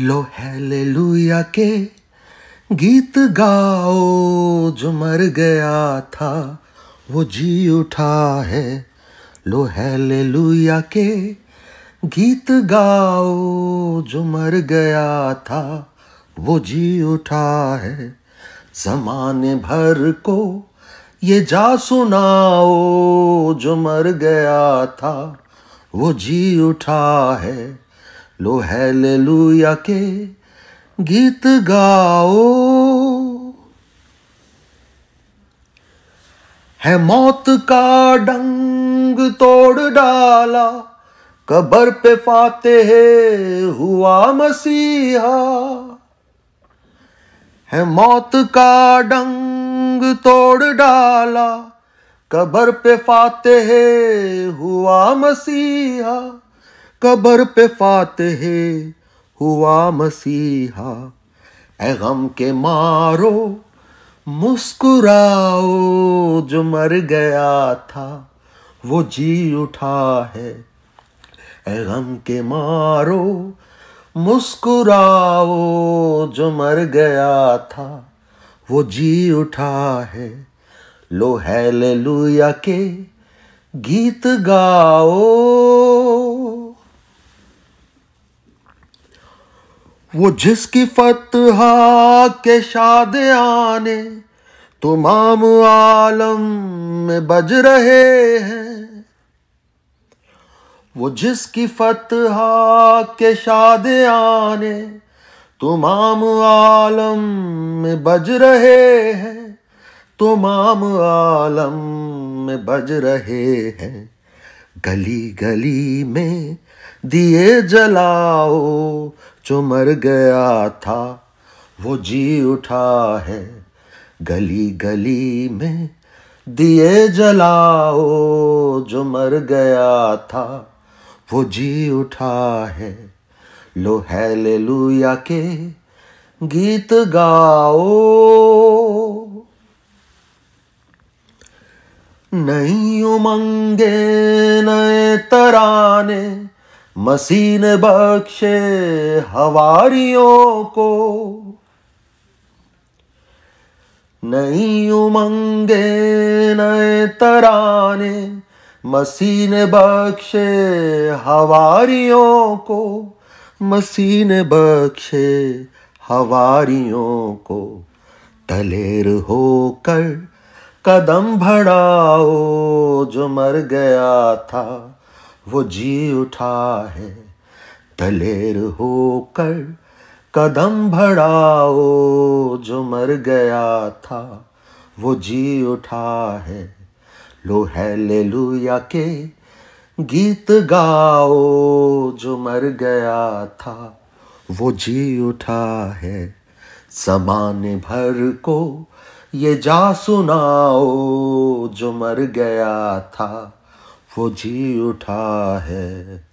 लो हैलेलुया के गीत गाओ जो मर गया था वो जी उठा है लो हैलेलुया के गीत गाओ जो मर गया था वो जी उठा है जमाने भर को ये जा सुनाओ जो मर गया था वो जी उठा है लो हैलेलुया के गीत गाओ है मौत का डंग तोड़ डाला कबर पे फाते है हुआ मसीहा है मौत का डंग तोड़ डाला कबर पे फाते है हुआ मसीहा कबर पे फातह हुआ मसीहा ए गम के मारो मुस्कुराओ जो मर गया था वो जी उठा है ए गम के मारो मुस्कुराओ जो मर गया था वो जी उठा है लो हैले लुया के गीत गाओ वो जिसकी फतहा के शाद आने तमाम तो आलम में बज रहे हैं वो जिसकी फतहा के शाद आने तमाम तो आलम में बज रहे हैं तमाम तो आलम में बज रहे हैं गली गली में दिए जलाओ जो मर गया था वो जी उठा है गली गली में दिए जलाओ जो मर गया था वो जी उठा है लो ले लुया के गीत गाओ नई उमंगे नए तराने मसीन बख्शे हवारियों को नई उमंगे नए तराने मसीन बख्शे हवारियों को मसीन बख्शे हवारियों को तलेर होकर कदम भड़ाओ जो मर गया था वो जी उठा है दलेर होकर कदम भड़ाओ जो मर गया था वो जी उठा है लो है ले लुया के गीत गाओ जो मर गया था वो जी उठा है समान भर को ये जा सुनाओ जो मर गया था फौजी उठा है